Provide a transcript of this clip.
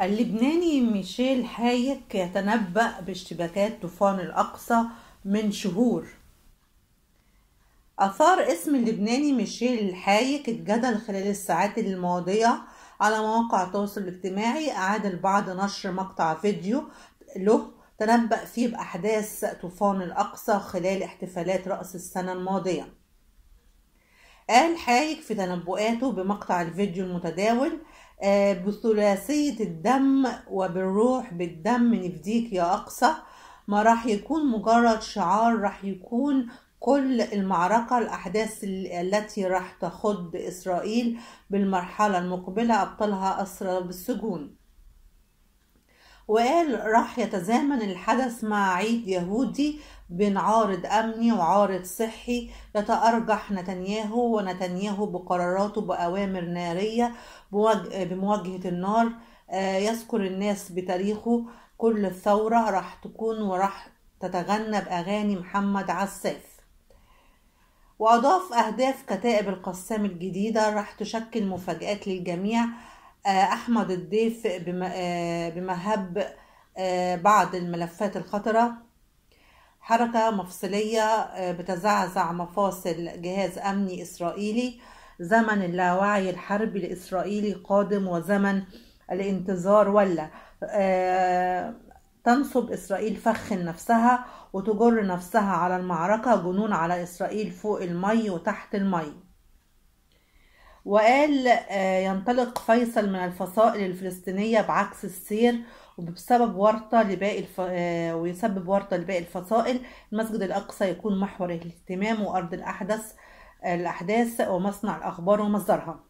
اللبناني ميشيل حايك يتنبأ باشتباكات طوفان الأقصى من شهور أثار اسم اللبناني ميشيل حايك الجدل خلال الساعات الماضية على مواقع التواصل الاجتماعي أعاد البعض نشر مقطع فيديو له تنبأ فيه بأحداث طوفان الأقصى خلال احتفالات رأس السنة الماضية قال حايك في تنبؤاته بمقطع الفيديو المتداول آه، بثلاثية الدم وبالروح بالدم نفديك يا أقصى ما راح يكون مجرد شعار راح يكون كل المعركة الأحداث التي راح تخض إسرائيل بالمرحلة المقبلة أبطلها أسرى بالسجون وقال راح يتزامن الحدث مع عيد يهودي بين عارض أمني وعارض صحي يتأرجح نتنياهو ونتنياهو بقراراته بأوامر نارية بمواجهة النار آه، يذكر الناس بتاريخه كل الثورة راح تكون وراح تتغنى بأغاني محمد عساف وأضاف أهداف كتائب القسام الجديدة راح تشكل مفاجآت للجميع آه، أحمد الضيف آه، بمهب آه، بعض الملفات الخطرة حركة مفصلية بتزعزع مفاصل جهاز أمني إسرائيلي زمن اللاوعي الحربي الإسرائيلي قادم وزمن الانتظار ولا تنصب إسرائيل فخ نفسها وتجر نفسها على المعركة جنون على إسرائيل فوق المي وتحت المي وقال آه، ينطلق فيصل من الفصائل الفلسطينية بعكس السير وبسبب ورطة لباقي الف... آه، ويسبب ورطة لباقي الفصائل المسجد الأقصى يكون محور الاهتمام وأرض الأحدث الأحداث ومصنع الأخبار ومصدرها